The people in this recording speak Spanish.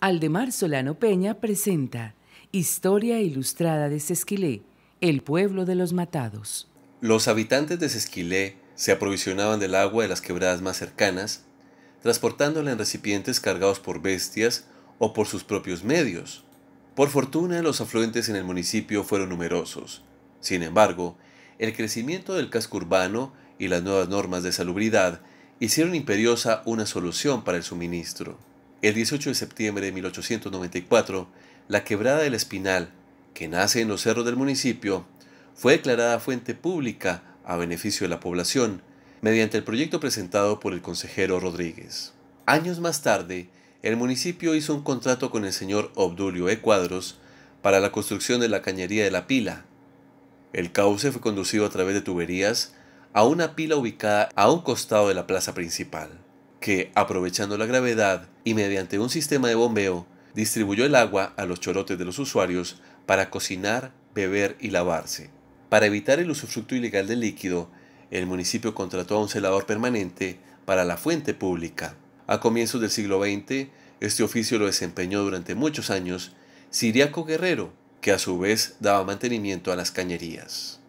Aldemar Solano Peña presenta Historia Ilustrada de Sesquilé, el pueblo de los matados. Los habitantes de Sesquilé se aprovisionaban del agua de las quebradas más cercanas, transportándola en recipientes cargados por bestias o por sus propios medios. Por fortuna, los afluentes en el municipio fueron numerosos. Sin embargo, el crecimiento del casco urbano y las nuevas normas de salubridad hicieron imperiosa una solución para el suministro. El 18 de septiembre de 1894, la quebrada del Espinal, que nace en los cerros del municipio, fue declarada fuente pública a beneficio de la población mediante el proyecto presentado por el consejero Rodríguez. Años más tarde, el municipio hizo un contrato con el señor Obdulio E. Cuadros para la construcción de la cañería de la pila. El cauce fue conducido a través de tuberías a una pila ubicada a un costado de la plaza principal que, aprovechando la gravedad y mediante un sistema de bombeo, distribuyó el agua a los chorotes de los usuarios para cocinar, beber y lavarse. Para evitar el usufructo ilegal del líquido, el municipio contrató a un celador permanente para la fuente pública. A comienzos del siglo XX, este oficio lo desempeñó durante muchos años Siriaco Guerrero, que a su vez daba mantenimiento a las cañerías.